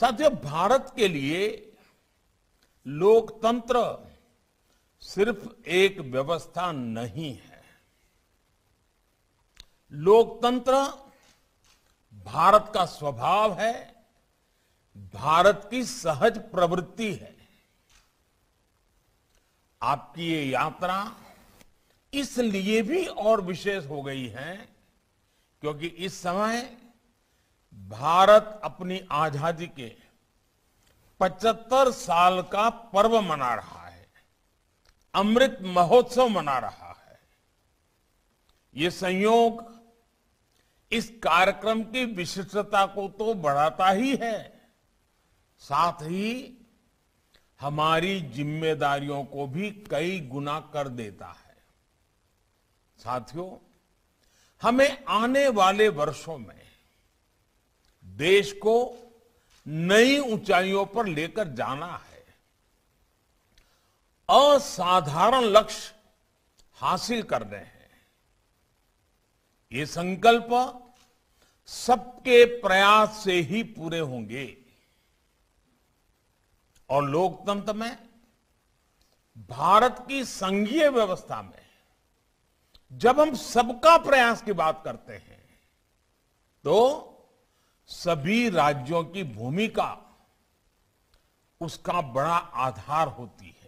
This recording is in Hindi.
साथियों भारत के लिए लोकतंत्र सिर्फ एक व्यवस्था नहीं है लोकतंत्र भारत का स्वभाव है भारत की सहज प्रवृत्ति है आपकी ये यात्रा इसलिए भी और विशेष हो गई है क्योंकि इस समय भारत अपनी आजादी के 75 साल का पर्व मना रहा है अमृत महोत्सव मना रहा है ये संयोग इस कार्यक्रम की विशिष्टता को तो बढ़ाता ही है साथ ही हमारी जिम्मेदारियों को भी कई गुना कर देता है साथियों हमें आने वाले वर्षों में देश को नई ऊंचाइयों पर लेकर जाना है असाधारण लक्ष्य हासिल करने हैं ये संकल्प सबके प्रयास से ही पूरे होंगे और लोकतंत्र में भारत की संघीय व्यवस्था में जब हम सबका प्रयास की बात करते हैं तो सभी राज्यों की भूमिका उसका बड़ा आधार होती है